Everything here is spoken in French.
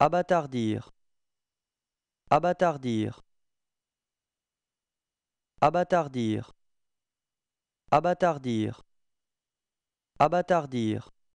Abattardir. Abattardir. Abattardir. Abattardir. Abattardir.